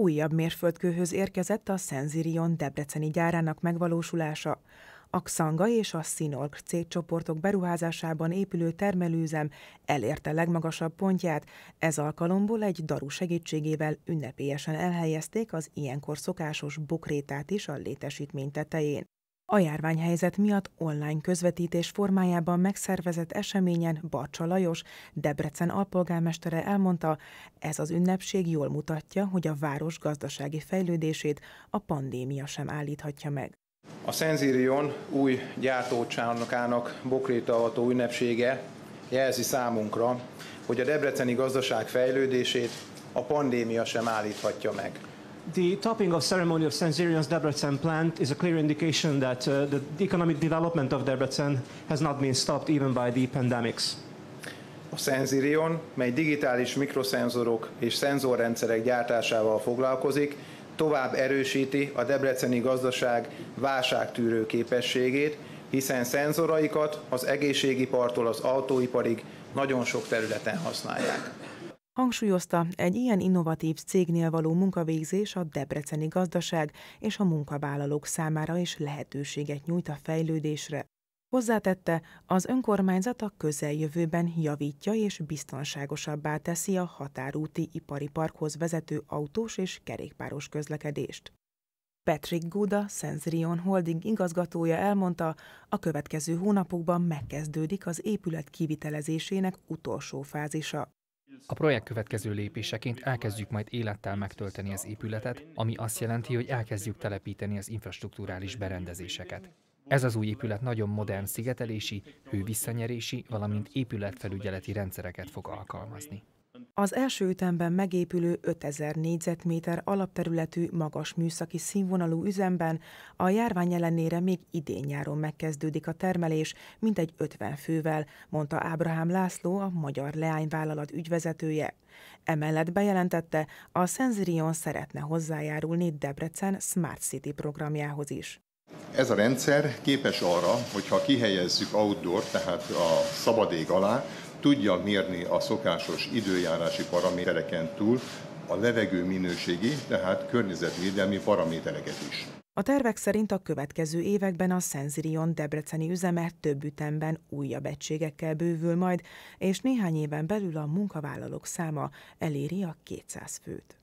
Újabb mérföldkőhöz érkezett a Szenzirion debreceni gyárának megvalósulása. A Xanga és a Sinolk cégcsoportok beruházásában épülő termelőzem elérte legmagasabb pontját, ez alkalomból egy daru segítségével ünnepélyesen elhelyezték az ilyenkor szokásos bokrétát is a létesítmény tetején. A járványhelyzet miatt online közvetítés formájában megszervezett eseményen Barcsa Lajos, Debrecen alpolgármestere elmondta, ez az ünnepség jól mutatja, hogy a város gazdasági fejlődését a pandémia sem állíthatja meg. A Szenzírion új gyártócsarnokának bokrétaható ünnepsége jelzi számunkra, hogy a debreceni gazdaság fejlődését a pandémia sem állíthatja meg. The topping of ceremony of Senzirian's Debrecen plant is a clear indication that uh, the economic development of Debrecen has not been stopped even by the pandemics. A Senzirion, mely digitális mikroszenzorok és szenzorrendszerek gyártásával foglalkozik, tovább erősíti a debreceni gazdaság válságtűrő képességét, hiszen szenzoraikat az egészségipartól az autóiparig nagyon sok területen használják. Hangsúlyozta, egy ilyen innovatív cégnél való munkavégzés a debreceni gazdaság és a munkavállalók számára is lehetőséget nyújt a fejlődésre. Hozzátette, az önkormányzat a közeljövőben javítja és biztonságosabbá teszi a határúti ipari parkhoz vezető autós és kerékpáros közlekedést. Patrick Guda, Senzrion Holding igazgatója elmondta, a következő hónapokban megkezdődik az épület kivitelezésének utolsó fázisa. A projekt következő lépéseként elkezdjük majd élettel megtölteni az épületet, ami azt jelenti, hogy elkezdjük telepíteni az infrastruktúrális berendezéseket. Ez az új épület nagyon modern szigetelési, hővisszanyerési, valamint épületfelügyeleti rendszereket fog alkalmazni. Az első ütemben megépülő 5000 négyzetméter alapterületű magas műszaki színvonalú üzemben a járvány ellenére még idén-nyáron megkezdődik a termelés, mintegy 50 fővel, mondta Ábrahám László, a Magyar Leányvállalat ügyvezetője. Emellett bejelentette, a Szenzirion szeretne hozzájárulni Debrecen Smart City programjához is. Ez a rendszer képes arra, hogyha kihelyezzük outdoor, tehát a ég alá, tudja mérni a szokásos időjárási paramétereken túl a levegő minőségi, tehát környezetvédelmi paramétereket is. A tervek szerint a következő években a Szenzirion debreceni üzeme több ütemben újabb egységekkel bővül majd, és néhány éven belül a munkavállalók száma eléri a 200 főt.